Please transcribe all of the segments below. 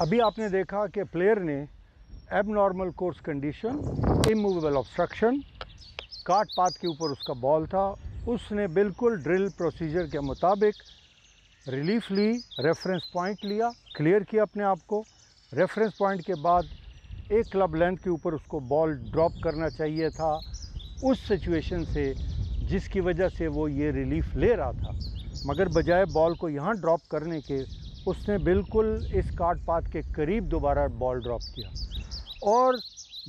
अभी आपने देखा कि प्लेयर ने abnormal course condition immovable obstruction काट पात के ऊपर उसका बॉल था उसने बिल्कुल ड्रिल प्रोसीजर के मुताबिक रिलीफ ली रेफरेंस पॉइंट लिया क्लियर किया अपने आप को रेफरेंस पॉइंट के बाद एक क्लब लेंथ के ऊपर उसको बॉल ड्रॉप करना चाहिए था उस सिचुएशन से जिसकी वजह से वो ये रिलीफ ले रहा था मगर बजाय बॉल को यहाँ ड्रॉप करने के उसने बिल्कुल इस कार्ड पाथ के करीब दोबारा बॉल ड्रॉप किया और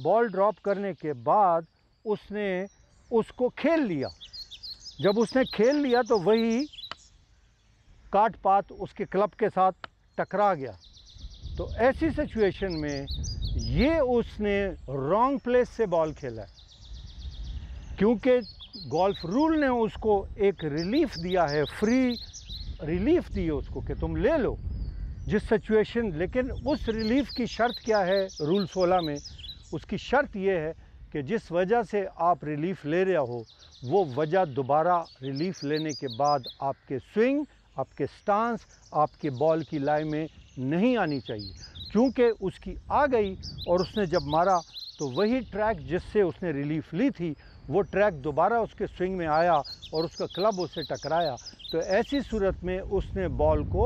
बॉल ड्रॉप करने के बाद उसने उसको खेल लिया जब उसने खेल लिया तो वही काट पात उसके क्लब के साथ टकरा गया तो ऐसी सिचुएशन में ये उसने रॉन्ग प्लेस से बॉल खेला क्योंकि गोल्फ रूल ने उसको एक रिलीफ दिया है फ्री रिलीफ दिए उसको कि तुम ले लो जिस सिचुएशन लेकिन उस रिलीफ की शर्त क्या है रूल सोलह में उसकी शर्त यह है कि जिस वजह से आप रिलीफ ले रहे हो वो वजह दोबारा रिलीफ लेने के बाद आपके स्विंग आपके स्टांस आपके बॉल की लाइन में नहीं आनी चाहिए क्योंकि उसकी आ गई और उसने जब मारा तो वही ट्रैक जिससे उसने रिलीफ ली थी वो ट्रैक दोबारा उसके स्विंग में आया और उसका क्लब उससे टकराया तो ऐसी सूरत में उसने बॉल को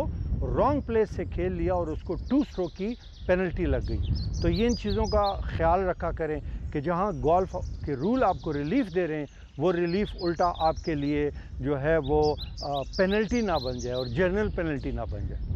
रॉन्ग प्लेस से खेल लिया और उसको टू स्ट्रोक की पेनल्टी लग गई तो ये इन चीज़ों का ख्याल रखा करें कि जहाँ गोल्फ के रूल आपको रिलीफ दे रहे हैं वो रिलीफ उल्टा आपके लिए जो है वो पेनल्टी ना बन जाए और जनरल पेनल्टी ना बन जाए